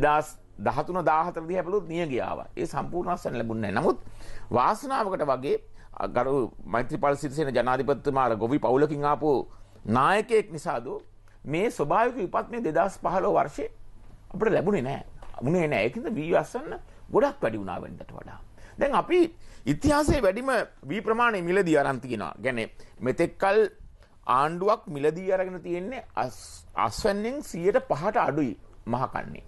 දෙදස් දහතුන දාහතරදි හැපලුත් නිය ගියාව ඒ සම්පූර්ණ අස්සන ලැබුණේ නමුත් වාසනාවකට වගේ ගරු මෛත්‍රීපාල සිරිසේන ජනාධිපතිතුමා ගොවි පවුලකින් ආපු නායකයෙක් නිසාද මේ ස්වභාවික විපත් මේ 2015 වර්ෂේ අපිට ලැබුණේ නැහැ. මුනේ නැහැ. ඒකින්ද වී අස්සන්න ගොඩක් වැඩි වුණා වෙනදට වඩා. දැන් අපි ඉතිහාසයේ වැඩිම වී ප්‍රමාණය මිලදී අරන් තිනවා. කියන්නේ මෙතෙක්කල් ආණ්ඩුවක් මිලදී අරගෙන තියෙන්නේ අස්වැන්නෙන් 105ට අඩුයි මහකන්නේ.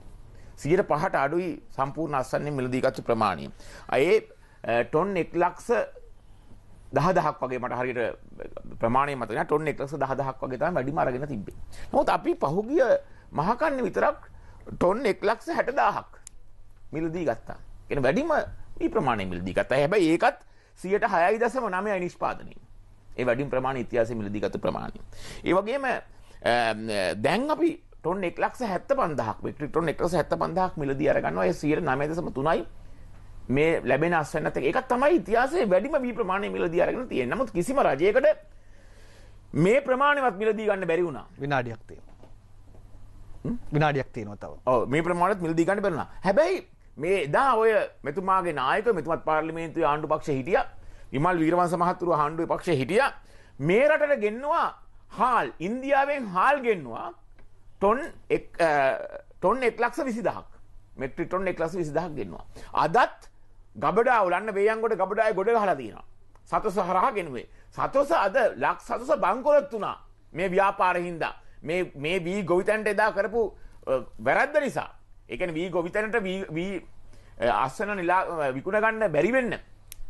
සියයට පහට අඩුයි සම්පූර්ණ අස්සන්නේ මිලදීගත්තු ප්‍රමාණය. ඒ ටොන් එක් ලක්ස දහ දහක් වගේ මට හරියට ප්‍රමාණය මතන ටොන් එක් ලක්ස දහ දහක් වගේ තම වැඩිම අරගෙන තිබේ. නොත් අපි පහුගිය මහකන්න විතරක් ටොන් එක් ලක්ස හැට දාහක් මිලදී ගත්තා. එන වැඩිම මේ ප්‍රමාණය මිලදී ගත්තා. හැබැයි ඒකත් සියයට හයයි දසම නමයයි නිෂ්පාදනය. ඒ වැඩිම ප්‍රමාණය ඉතිහාසයේ මිලදීගත් ප්‍රමාණය. ඒ වගේම දැන් අපි ටොන් එක් ලක්ෂ හැත්ත පන්දහක් වික්ටි ටොන් එක් ලක්ෂ හැත්ත පන්දහක් මිලදී අරගන්නවා ඒ සියයට නවය දශම තුනයි මේ ලැබෙන අස්වැන්නත් එක තමයි ඉතිහාසයේ වැඩිම වී ප්‍රමාණය මිලදී අරගෙන තියෙන්නේ. නමුත් කිසිම රජයකට මේ ප්‍රමාණයවත් මිලදී ගන්න බැරි වුණා. විනාඩියක් තියෙනවා. විනාඩියක් තියෙනවා තව. ඔව් මේ ප්‍රමාණයත් මිලදී ගන්න බැරුණා. හැබැයි මේ එදා ඔය මෙතුමාගේ නායක මෙතුමත් පාර්ලිමේන්තුවේ ආණ්ඩු පක්ෂයේ හිටියා. විමල් වීරවංශ මහතුරු ආණ්ඩුවේ පක්ෂයේ හිටියා. මේ රටට ගෙන්නවා හාල් ඉන්දියාවෙන් හාල් ගෙන්නවා ටොන් ටොන් එක් ලක්ෂ විසිදහක් මෙට්‍රි ටොන් එක් ලක්ස විසිදහක් ගෙන්වා. අදත් ගබඩා උලන්න බේයන්ගොට ගබඩාය ගොඩ හලදීන. සතුස හරහා ගෙනුවේ. සතුස අද ලක් සතුස බංකොලොත් වුණා මේ ව්‍යාපාරහින්දා මේ වී ගොවිතැන්ට එදා කරපු වැරැද්ද නිසා. එකන වී ගොවිතැනට වී අස්සන නිලා විකුණගන්න බැරිවෙන්න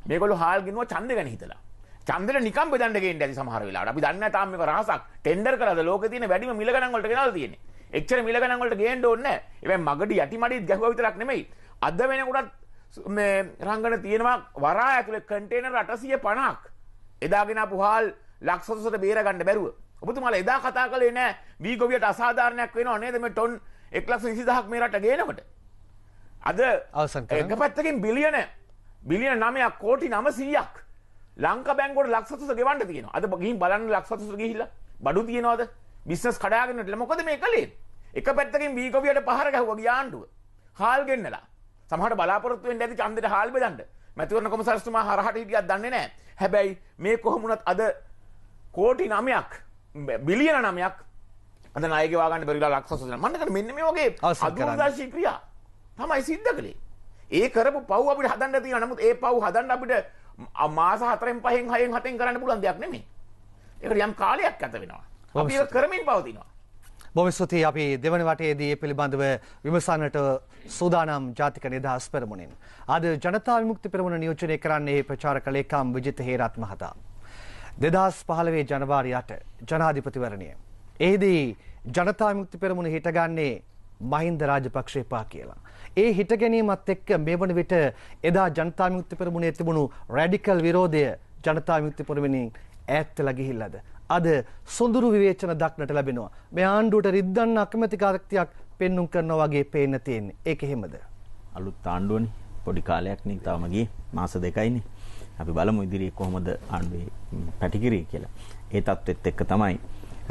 මේකොල හාල්ගෙනුව චන්ද ගැන හිතලා. චන්දර නිකම් බෙදන්න ගේන්න ඇති සමහර වෙලාවට. අපි දන්නේ තාම මේක රහසක්. ටෙන්ඩර් කරලා ලෝකේ තියෙන වැඩිම මිල ගණන් වලට ගෙනල්ලා තියෙන්නේ. එච්චර මිල ගණන් වලට ගේන්න ඕනේ නැහැ. ඒ මගඩි යටි මඩිත් ගැහුවා විතරක් නෙමෙයි. අද වෙනකොටත් මේ රංගන තියෙනවා වරා ඇතුලේ කන්ටේනර් 850ක්. එදාගෙන ආපු හාල් ලක්ෂසොසට බේරගන්න බැරුව. ඔබතුමාලා එදා කතා කළේ නැහැ. වී ගොවියට අසාධාරණයක් වෙනව නේද මේ ටොන් 120000ක් මේ රට ගේනකොට. අද අවසන් කරනවා. එක පැත්තකින් බිලියන බිලියන 9ක් කෝටි 900ක් ලංක බැංගුවට ලක්සතුස ගෙවන්න තියෙනවා. අද ගිහින් බලන්න ලක්සතුස ගිහිල්ලා බඩු තියනවාද? බිස්නස් කඩාගෙන ඉන්නట్లా මොකද මේ කලේ? එක පැත්තකින් බීකොවියට පහර ගැහුවා ගියාණ්ඩුව. හාල් ගෙන්නලා. සමහරට බලාපොරොත්තු වෙන්න ඇති ඡන්දෙට හාල් බෙදන්න. මැතිවරණ කොමසාරිස්තුමා හරහට හිටියක් දන්නේ නැහැ. හැබැයි මේ කොහොමුණත් අද කෝටි 9ක් බිලියන 9ක් අද ණය ගෙවා ගන්න බැරිලා ලක්ෂ 100 මම කියන්නේ මෙන්න මේ වගේ අදුරදාශී ක්‍රියා තමයි සිද්ධ කළේ. ඒ කරපු පව් අපිට හදන්න තියෙනවා. නමුත් ඒ පව් හදන්න අපිට මාස 4න් 5න් 6න් 7න් කරන්න පුළුවන් දෙයක් නෙමෙයි. ඒකට යම් කාලයක් ගත වෙනවා. අපි ඒක කරමින් පවතිනවා. බොහොම ස්තුතියි අපි දෙවන වටයේදී පිළිබඳව විමසන්නට සූදානම් ජාතික නිදහස් පෙරමුණින්. අද ජනතා විමුක්ති පෙරමුණ නියෝජනය කරන්නේ ප්‍රචාරක ලේකම් විජිත හේරත් මහතා. 2015 ජනවාරි 8 ජනාධිපතිවරණය. එෙහිදී ජනතා විමුක්ති පෙරමුණ හිටගන්නේ මහින්ද රාජපක්ෂ එපා කියලා. ඒ හිට ගැනීමත් එක්ක මේ වන විට එදා ජනතා විමුක්ති පෙරමුණේ තිබුණු රැඩිකල් විරෝධය ජනතා විමුක්ති පෙරමුණෙන් ඈත් වෙලා ගිහිල්ලාද අද සොඳුරු විවේචන දක්නට ලැබෙනවා මේ ආණ්ඩුවට රිද්දන්න අකමැති කාර්යයක් පෙන්눔 කරනවා වගේ පේන්න තියෙන්නේ ඒක එහෙමද අලුත් ආණ්ඩුවනේ පොඩි කාලයක් නේ තාම ගියේ මාස දෙකයිනේ අපි බලමු ඉදිරියේ කොහොමද ආණ්ඩුවේ පැටිකිරී කියලා. ඒ தත්වෙත් එක්ක තමයි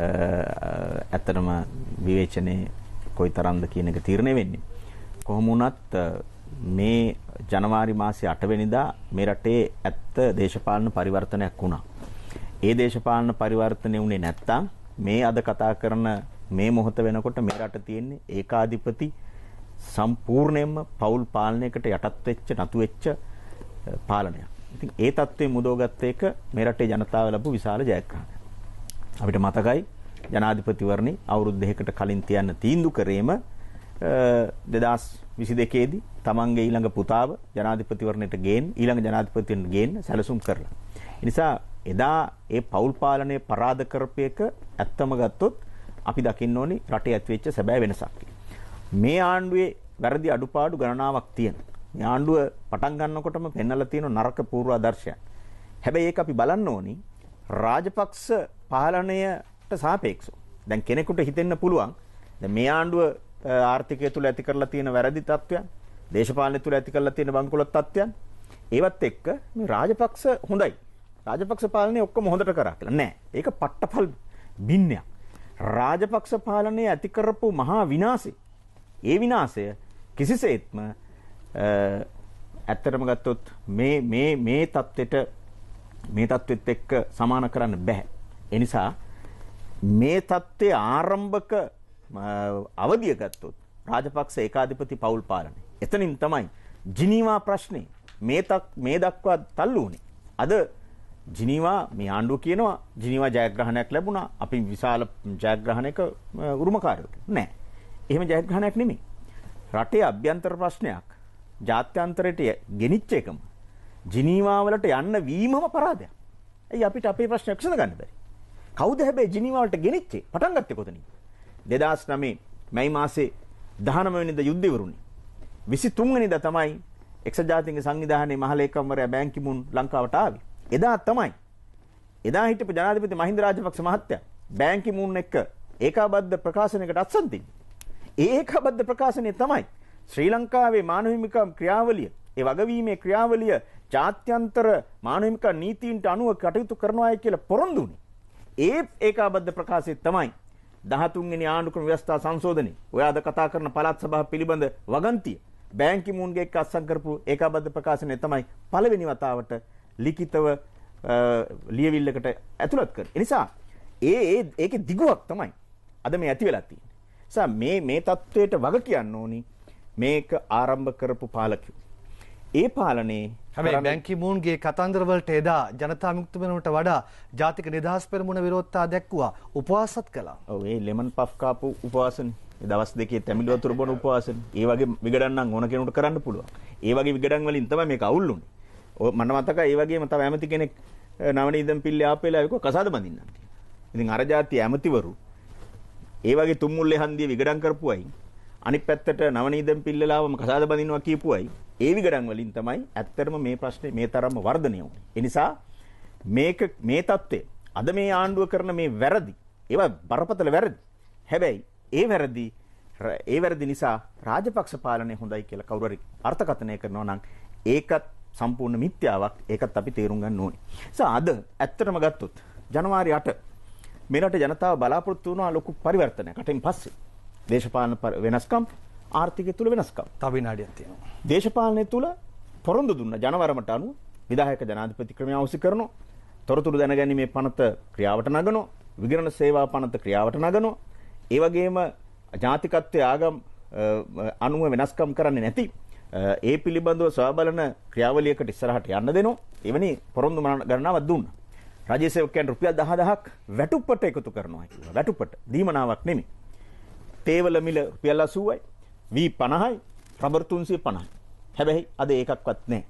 ඇත්තටම විවේචනේ කොයි තරම්ද කියන එක තීරණය වෙන්නේ. කොහොම වුණත් මේ ජනවාරි මාසේ 8 වෙනිදා මේ රටේ ඇත්ත දේශපාලන පරිවර්තනයක් වුණා. ඒ දේශපාලන පරිවර්තනය වුණේ නැත්තම් මේ අද කතා කරන මේ මොහොත වෙනකොට මේ රට තියෙන්නේ ඒකාධිපති සම්පූර්ණයෙන්ම පවුල් පාලනයකට යටත් වෙච්ච නතු වෙච්ච පාලනයක්. ඉතින් ඒ தત્ත්වෙ මුදවගත්ත එක මේ රටේ ජනතාව ලැබු විශාල ජයග්‍රහණයක්. අපිට මතකයි ජනාධිපතිවරණි අවුරුදු දෙකකට කලින් තියන්න තීන්දුව කරේම දෙදස් විසි දෙකේදී තමන්ගේ ඊළඟ පුතාව ජනාධිපතිවරණයට ගේන් ඊළඟ ජනාධිපතිවරණයට ගේන්න සැලසුම් කරලා. නිසා එදා ඒ පවුල් පාලනය පරාද කරපේක ඇත්තම ගත්තොත් අපි දකින්න ඕනි රටේ ඇතිවෙච්ච සැබෑ වෙනසක්. මේ ආණ්ඩුවේ වැරදි අඩුපාඩු ගණනාවක් තියෙන. මේ ආණ්ඩුව පටන් ගන්නකොටම පෙන්වලා තියෙන නරක පූර්වාදර්ශයන්. හැබැයි ඒක අපි බලන්න ඕනි රාජපක්ෂ පාලනයට සාපේක්ෂව. දැන් කෙනෙකුට හිතෙන්න පුළුවන් දැන් මේ ආණ්ඩුව ආර්ථිකය තුළ ඇති කරලා තියෙන වැරදි තත්ත්වයන් දේශපාලනය තුළ ඇති කරලා තියෙන බංකුලොත් තත්ත්වයන් ඒවත් එක්ක මේ රාජපක්ෂ හොඳයි රාජපක්ෂ පාලනය ඔක්කොම හොඳට කරා කියලා නෑ ඒක පට්ටපල් බින්නයක් රාජපක්ෂ පාලනය ඇති කරපු මහා විනාශේ ඒ විනාශය කිසිසේත්ම ඇත්තටම ගත්තොත් මේ මේ මේ தත්වෙට මේ தත්වෙත් එක්ක සමාන කරන්න බෑ ඒ නිසා මේ தත්ත්වයේ ආරම්භක අවධිය ගත්තොත් රාජපක්ෂ ඒකාධිපති පවුල් පාලනය. එතනින් තමයි ජිනීවා ප්‍රශ්නේ මේ මේ දක්වා තල්ලු වුණේ. අද ජිනීවා මේ ආණ්ඩුව කියනවා ජිනීවා ජයග්‍රහණයක් ලැබුණා. අපි විශාල ජයග්‍රහණයක උරුමකාරයෙක්. නෑ. එහෙම ජයග්‍රහණයක් නෙමෙයි. රටේ අභ්‍යන්තර ප්‍රශ්නයක් ජාත්‍යන්තරයට ගෙනිච්ච එකම ජිනීවා වලට යන්න වීමම පරාදයක්. ඇයි අපිට අපේ ප්‍රශ්නයක් විසඳගන්න බැරි? කවුද හැබැයි ජිනීවා වලට ගෙනිච්චේ? පටන් ගත්තේ කොතනින්ද? 2009 මැයි මාසේ 19 වෙනිදා යුද්ධ ඉවරුනේ. 23 වෙනිදා තමයි එක්සත් ජාතීන්ගේ සංවිධානයේ මහලේකම්වරයා බෑන්කිමුන් ලංකාවට ආවේ. එදා තමයි එදා හිටපු ජනාධිපති මහින්ද රාජපක්ෂ මහත්තයා බෑන්කිමුන් එක්ක ඒකාබද්ධ ප්‍රකාශනයකට අත්සන් ඒ ඒකාබද්ධ ප්‍රකාශනය තමයි ශ්‍රී ලංකාවේ මානව හිමිකම් ක්‍රියාවලිය, ඒ වගවීමේ ක්‍රියාවලිය ජාත්‍යන්තර මානව හිමිකම් නීතියින්ට අනුව කටයුතු කරනවායි කියලා පොරොන්දු ඒ ඒකාබද්ධ ප්‍රකාශය තමයි 13වෙනි ආණ්ඩුක්‍රම ව්‍යවස්ථා සංශෝධනය ඔය අද කතා කරන පළාත් සභාව පිළිබඳ වගන්තිය බැංකි මූන්ගේ එක්ක අත්සන් කරපු ඒකාබද්ධ ප්‍රකාශනය තමයි පළවෙනි වතාවට ලිඛිතව ලියවිල්ලකට ඇතුළත් කරන්නේ. ඒ නිසා ඒ ඒකේ දිගුවක් තමයි අද මේ ඇති වෙලා තියෙන්නේ. නිසා මේ මේ தത്വයට වග කියන්න ඕනි මේක ආරම්භ කරපු පාලකයෝ. ඒ පාලනේ හැබැයි බැංකිමූන්ගේ කතන්දරවලට එදා ජනතා මුක්ති වෙනුවට වඩා ජාතික නිදහස් පෙරමුණ විරෝධතා දැක්වුවා උපවාසත් කළා. ඔව් ඒ ලෙමන් පෆ් කාපු උපවාසනේ. දවස් දෙකේ තැමිලි වතුර බොන උපවාසනේ. ඒ වගේ විගඩන් නම් ඕන කෙනෙකුට කරන්න පුළුවන්. ඒ වගේ විගඩන් වලින් තමයි මේක අවුල් උනේ. ඔය මම මතකයි ඒ වගේම තව ඇමති කෙනෙක් නවන ඉදම් පිල්ලේ ආපෙලා ඒක කසාද බඳින්නත්. ඉතින් අර ජාතිය ඇමතිවරු ඒ වගේ තුම්මුල්ලේ හන්දිය විගඩන් කරපු අයින් අනිත් පැත්තට නවන ඉදම් පිල්ලලාවම කසාද බඳිනවා කියපු අයින් ඒ විගඩන් වලින් තමයි ඇත්තටම මේ ප්‍රශ්නේ මේ තරම්ම වර්ධනය වුනේ. ඒ නිසා මේක මේ தત્ත්වය අද මේ ආණ්ඩුව කරන මේ වැරදි ඒවා බරපතල වැරදි. හැබැයි ඒ වැරදි ඒ වැරදි නිසා රාජපක්ෂ පාලනය හොඳයි කියලා කවුරු හරි අර්ථකථනය කරනවා නම් ඒකත් සම්පූර්ණ මිත්‍යාවක්. ඒකත් අපි තේරුම් ගන්න ඕනේ. නිසා අද ඇත්තටම ගත්තොත් ජනවාරි 8 මේ රටේ ජනතාව බලාපොරොත්තු වුණා ලොකු පරිවර්තනයකට. ඉන් පස්සේ දේශපාලන වෙනස්කම් ආර්ථිකය තුළ වෙනස්කම්. තව විනාඩියක් තියෙනවා. දේශපාලනය තුළ පොරොන්දු දුන්න ජනවරමට අනුව විධායක ජනාධිපති ක්‍රමය අවශ්‍ය කරනවා. තොරතුරු දැනගැනීමේ පනත ක්‍රියාවට නගනවා. විගණන සේවා පනත ක්‍රියාවට නගනවා. ඒ වගේම ජාතිකත්වයේ ආගම් අනුව වෙනස්කම් කරන්නේ නැති ඒ පිළිබඳව සබලන ක්‍රියාවලියකට ඉස්සරහට යන්න දෙනවා. එවැනි පොරොන්දු ගණනාවක් දුන්නා. රජයේ සේවකයන් රුපියල් 10000ක් වැටුපට එකතු කරනවා කියලා. වැටුපට දීමනාවක් නෙමෙයි. තේවල මිල රුපියල් 80යි. වී පණහයි රබර් තුන්සිය පණයි හැබැයි අද ඒකක්වත් නෑ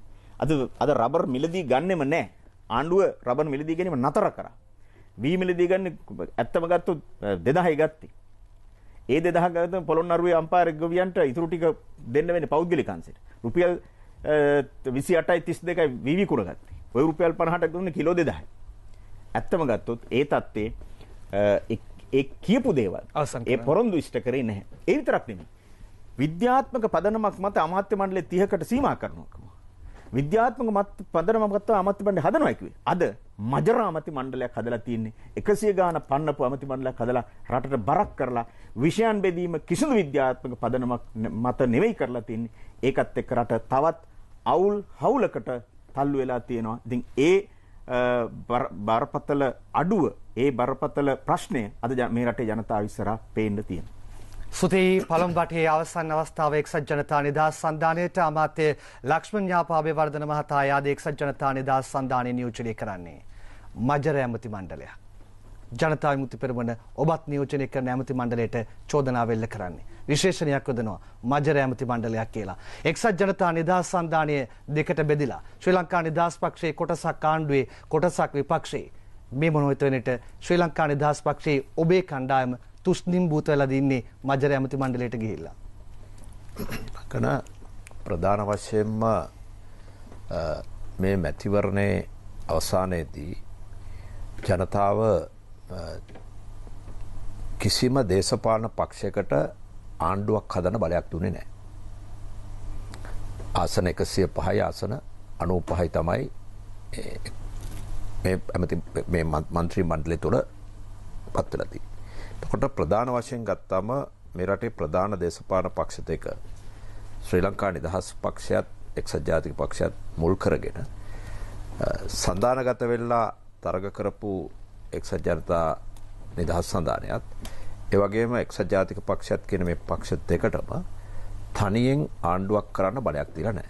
අද අද රබර් මිලදී ගන්නෙම නෑ ආණ්ඩුව රබර් මිලදී ගැනීම නතර කරා වී මිලදී ගන්න ඇත්තම ගත්තොත් 2000යි ගත්තේ ඒ 2000 ගත්තම පොළොන්නරුවේ අම්පයර් ගොවියන්ට ඉතුරු ටික දෙන්න වෙන්නේ පෞද්ගලික අංශයට රුපියල් 28යි 32යි වීවි කුණ ගත්තේ ওই රුපියල් 50ට දුන්නේ කිලෝ 2000යි ඇත්තම ගත්තොත් ඒ தත්තේ ඒ කියපු දේවල් ඒ පොරොන්දු ඉෂ්ට කරේ නැහැ ඒ විතරක් නෙමෙයි විද්‍යාත්මක පදනමක් මත අමාත්‍ය මණ්ඩලයේ 30කට සීමා කරනවා. විද්‍යාත්මක මත පදනමක් මත අමාත්‍ය මණ්ඩලය හදනවා කිව්වේ. අද මජරා අමාත්‍ය මණ්ඩලයක් හදලා තියෙන්නේ 100 ගාන පන්නපු අමාත්‍ය මණ්ඩලයක් හදලා රටට බරක් කරලා විෂයන් බෙදීම කිසිදු විද්‍යාත්මක පදනමක් මත නෙවෙයි කරලා තියෙන්නේ. ඒකත් එක්ක රට තවත් අවුල් හවුලකට තල්ලු වෙලා තියෙනවා. ඉතින් ඒ බරපතල අඩුව ඒ බරපතල ප්‍රශ්නය අද මේ රටේ ජනතාව ඉස්සරහා පේන්න තියෙනවා. සුති පළම්බටේ අවසන් අවස්ථාව එක්සත් ජනතා නිදහස් සන්ධානයට අමාත්‍ය ලක්ෂ්මන් ඥාපාබේ වර්ධන මහතා ආද එක්සත් ජනතා නිදහස් සන්ධානය නියෝජනය කරන්නේ මජර ඇමති මණ්ඩලය. ජනතා විමුක්ති පෙරමුණ ඔබත් නියෝජනය කරන ඇමති මණ්ඩලයට චෝදනාව එල්ල කරන්නේ. විශේෂණයක් යොදනවා මජර ඇමති මණ්ඩලයක් කියලා. එක්සත් ජනතා නිදහස් සන්ධානය දෙකට බෙදිලා ශ්‍රී ලංකා නිදහස් පක්ෂයේ කොටසක් ආණ්ඩුවේ කොටසක් විපක්ෂයේ මේ මොනොහිතවනට ශ්‍රී ලංකා නිදහස් පක්ෂයේ ඔබේ කණ්ඩායම තුෂ්ණිම් භූත වෙලා දින්නේ මජර ඇමති මණ්ඩලයට ගිහිල්ලා. කන ප්‍රධාන වශයෙන්ම මේ මැතිවරණයේ අවසානයේදී ජනතාව කිසිම දේශපාලන පක්ෂයකට ආණ්ඩුවක් හදන බලයක් දුන්නේ නැහැ. ආසන 105යි ආසන 95යි තමයි මේ ඇමති මේ මන්ත්‍රී මණ්ඩලය තුළ පත් වෙලා තියෙන්නේ. එතකොට ප්‍රධාන වශයෙන් ගත්තාම මේ රටේ ප්‍රධාන දේශපාලන පක්ෂ දෙක ශ්‍රී ලංකා නිදහස් පක්ෂයත් එක්සත් ජාතික පක්ෂයත් මුල් කරගෙන සන්ධානගත වෙල්ලා තරග කරපු එක්සත් ජනතා නිදහස් සඳානයත් ඒවගේම එක්සත් ජාතික පක්ෂත් කියන මේ පක්ෂ දෙකටම තනියෙන් ආණ්ඩුවක් කරන්න බලයක් දිල නෑ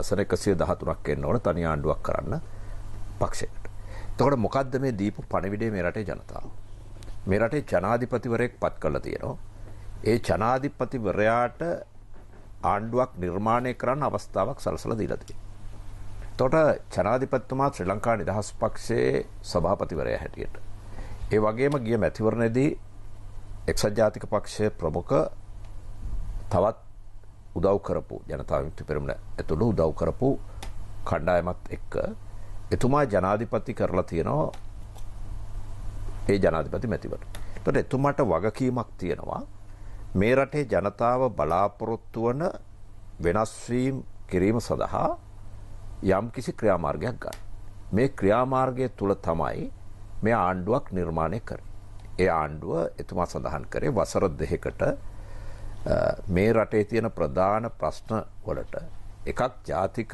අසන එකසිය දහතුරක් එන්න ඕන තනි ආණ්ඩුවක් කරන්න පක්ෂයට තකොට මොකක්ද මේ දීපු පණවිඩේ මේ රටේ ජනතාව මේ රටේ ජනාධිපතිවරයෙක් පත් කළ තියෙනවා. ඒ ජනාධිපතිවරයාට ආණ්ඩුවක් නිර්මාණය කරන්න අවස්ථාවක් සලසල දීලති. තොට ජනාධිපත්තුමා ශ්‍රී ලංකා නිදහස් පක්ෂයේ සභාපතිවරය හැටියට. ඒ වගේම ගිය මැතිවරණයේදී එක්සත් ජාතික පක්ෂය ප්‍රමුඛ තවත් උදව් කරපු ජනතාවමිති පෙරමණ ඇතුළු උදව් කරපු කණ්ඩායමත් එක්ක එතුමා ජනාධිපති කරලා තියෙනවා ඒ ජනාධිපති මැතිවට. තොට එතුමට වගකීමක් තියෙනවා මේ රටේ ජනතාව බලාපොරොත්තු වන වෙනස්වීම් කිරීම සඳහා යම් කිසි ක්‍රියාමාර්ගයක් ගන්න. මේ ක්‍රියාමාර්ගය තුළ තමයි මේ ආණ්ඩුවක් නිර්මාණය කර. ඒ ආණ්ඩුව එතුමා සඳහන් කරේ වසර දෙහෙකට මේ රටේ තියෙන ප්‍රධාන ප්‍රශ්න වලට එකක් ජාතික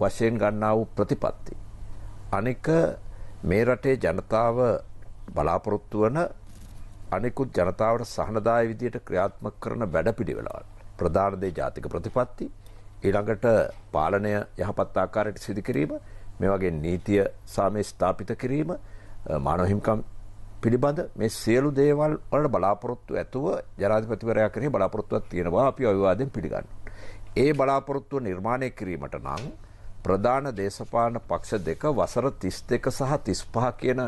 වශයෙන් ගන්නා වූ ප්‍රතිපත්ති. අනෙක මේ රටේ ජනතාව බලාපොරොත්තු වන අනෙකුත් ජනතාවට සහනදාය විදියට ක්‍රියාත්මක කරන වැඩපිළිවෙලවල් ප්‍රධාන දේ ජාතික ප්‍රතිපත්ති ඊළඟට පාලනය යහපත් ආකාරයට සිදු කිරීම මේ වගේ නීතිය සාමය ස්ථාපිත කිරීම මානොහිම්කම් පිළිබඳ මේ සියලු දේවල් වලට බලාපොරොත්තු ඇතුව ජනාධිපතිවරයා කරේ බලාපොරොත්තුවක් තියෙනවා අපි අවිවාදයෙන් පිළිගන්න. ඒ බලාපොරොත්තුව නිර්මාණය කිරීමට නම් ප්‍රධාන දේශපාලන පක්ෂ දෙක වසර 32 සහ 35 කියන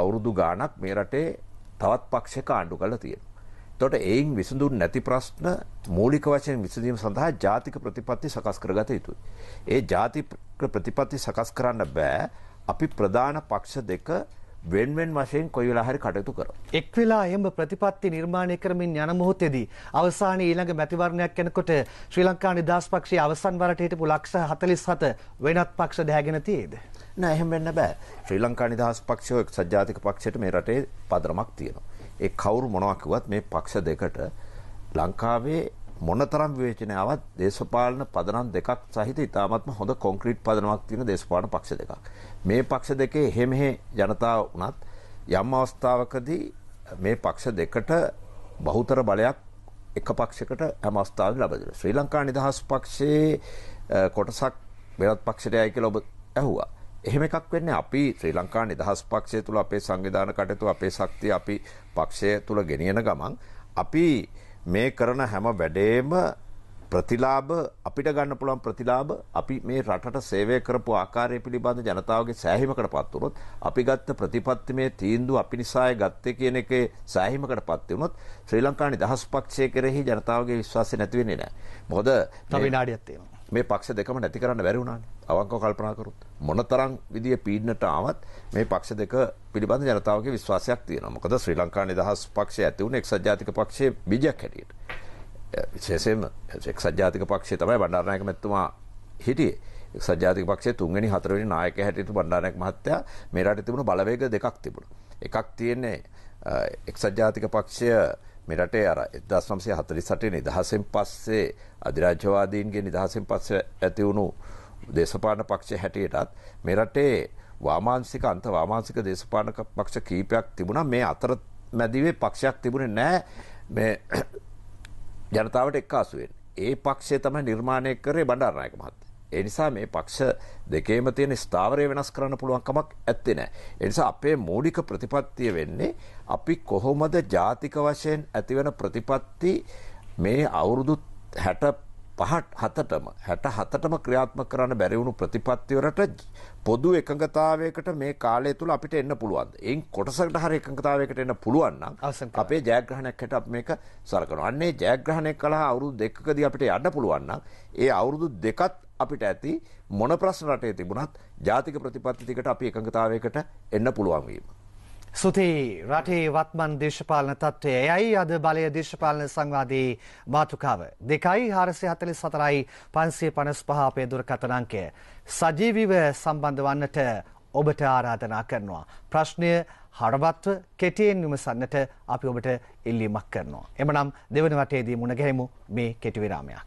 අවුරුදු ගානක් මේ රටේ තවත් පක්ෂක ආණ්ඩු කල තියෙන. තොට එයින් විසඳුන් නැති ප්‍රශ්න මූලික වශයෙන් විසඳීම සඳහා ජාතික ප්‍රතිපත්ති සකස් කරගත යුතුයි. ඒ ජාතික ප්‍රතිපත්ති සකස් කරන්න බෑ අපි ප්‍රධාන පක්ෂ දෙක වෙන්වෙන් වශයෙන් කොයි වෙලා හරි කටයුතු කරනවා. එක් වෙලා එහෙම ප්‍රතිපත්ති නිර්මාණය කරමින් යන මොහොතේදී අවසානයේ ඊළඟ මැතිවරණයක් යනකොට ශ්‍රී ලංකා නිදහස් පක්ෂයේ අවසන් වරට හිටපු ලක්ෂ 47 වෙනත් පක්ෂ දැහැගෙන තියේද? නෑ එහෙම වෙන්න බෑ. ශ්‍රී ලංකා නිදහස් පක්ෂය එක්සත් ජාතික පක්ෂයට මේ රටේ පදරමක් තියෙනවා. ඒ කවුරු මොනවා කිව්වත් මේ පක්ෂ දෙකට ලංකාවේ මොනතරම් විවේචනාවක් දේශපාලන පදනම් දෙකක් සහිත ඉතාමත්ම හොඳ කොන්ක්‍රීට් පදනමක් තියෙන දේශපාලන පක්ෂ දෙකක්. මේ පක්ෂ දෙකේ එහෙ මෙහෙ ජනතාව වුණත් යම් අවස්ථාවකදී මේ පක්ෂ දෙකට බහුතර බලයක් එක පක්ෂයකට හැම අවස්ථාවෙම ලබා දෙනවා. ශ්‍රී ලංකා නිදහස් පක්ෂයේ කොටසක් වෙනත් පක්ෂයටයි කියලා ඔබ ඇහුවා. එහෙම එකක් වෙන්නේ අපි ශ්‍රී ලංකා නිදහස් පක්ෂය තුළ අපේ සංවිධාන කටයුතු අපේ ශක්තිය අපි පක්ෂය තුළ ගෙනියන ගමන් අපි මේ කරන හැම වැඩේම ප්‍රතිලාභ අපිට ගන්න පුළුවන් ප්‍රතිලාභ අපි මේ රටට සේවය කරපු ආකාරය පිළිබඳ ජනතාවගේ සෑහීමකට පත් වුණොත් අපි ගත්ත ප්‍රතිපත්තිමේ තීන්දුව අපි නිසාය ගත්තේ කියන එකේ සෑහීමකට පත් වුණොත් ශ්‍රී ලංකා නිදහස් පක්ෂය කෙරෙහි ජනතාවගේ විශ්වාසය නැති වෙන්නේ නැහැ. මොකද තව විනාඩියක් තියෙනවා. මේ පක්ෂ දෙකම නැති කරන්න බැරි වුණානේ. අවංකව කල්පනා කරොත් මොනතරම් විදිය පීඩනට ආවත් මේ පක්ෂ දෙක පිළිබඳ ජනතාවගේ විශ්වාසයක් තියෙනවා. මොකද ශ්‍රී ලංකා නිදහස් පක්ෂය ඇති වුණේ එක්සත් ජාතික පක්ෂයේ බිජයක් හැටියට. විශේෂයෙන්ම එක්සත් ජාතික පක්ෂය තමයි බණ්ඩාරනායක මැතිතුමා හිටියේ. එක්සත් ජාතික පක්ෂයේ තුන්වෙනි හතරවෙනි නායකයා හැටියට බණ්ඩාරනායක මහත්තයා මේ රටේ තිබුණු බලවේග දෙකක් තිබුණා. එකක් තියෙන්නේ එක්සත් ජාතික පක්ෂය මෙරටේ අර එදස් වම්සේ හතරි සටේ නිදහසෙන් පස්සේ අධිරාජ්‍යවාදීන්ගේ නිදහසෙන් පස්ස ඇතිවුණු දේශපාන පක්ෂ හැටියටත් මෙරටේ වාමාන්සික අන්ත වාමාන්සික දේශපාන පක්ෂ කීපයක් තිබුණා මේ අතර මැදිවේ පක්ෂයක් තිබුණේ නෑ මේ ජනතාවට එක්කාසුවෙන් ඒ පක්ෂය තම නිර්මාණය කරේ බණ්ඩාරණයක මහත්ත එනිසා මේ පක්ෂ දෙකේම තියෙන ස්ථාවරය වෙනස් කරන්න පුළුවන්කමක් ඇත්තෙන. එනිසා අපේ මූලික ප්‍රතිපත්තිය වෙන්නේ අපි කොහොමද ජාතික වශයෙන් ඇතිවන ප්‍රතිපත්ති මේ අවුරුදු හැට පහට හතටම හැට හතටම ක්‍රියාත්ම කරන්න බැරිවුණු ප්‍රතිපත්තිවරට පොදු එකඟතාවයකට මේ කාලය තුළ අපිට එන්න පුළුවන් එයින් කොටසකට හරි එකඟතාවයකට එන්න පුළුවන්නම් අපේ ජයග්‍රහණයක් හැට මේක සරකන අන්නේ ජයග්‍රහණය කලා අවුරුදු දෙකදී අපිට යන්න පුළුවන්න ඒ අවුරුදු දෙකත් අපිට ඇති මොන ප්‍රශ්න රටේ තිබුණත් ජාතික ප්‍රතිපත්තිකට අපි එකඟතාවයකට එන්න පුළුවන් වීම. සුති රටේ වත්මන් දේශපාලන තත්ත්වය යයි අද බලය දේශපාලන සංවාදී මාතුකාව. දෙකයි හාරසය හතලි සතරයි පන්සේ පනස් පහපය දුරකතනංකය. සජීවිව සම්බන්ධ වන්නට ඔබට ආරාධනා කරනවා. ප්‍රශ්නය හරවත්ව කෙටියෙන් විමසන්නට අපි ඔබට ඉල්ලීමක් කරනවා. එමනම් දෙවන වටේදී මුණගැහිමු මේ කෙටිවිරාමයක්.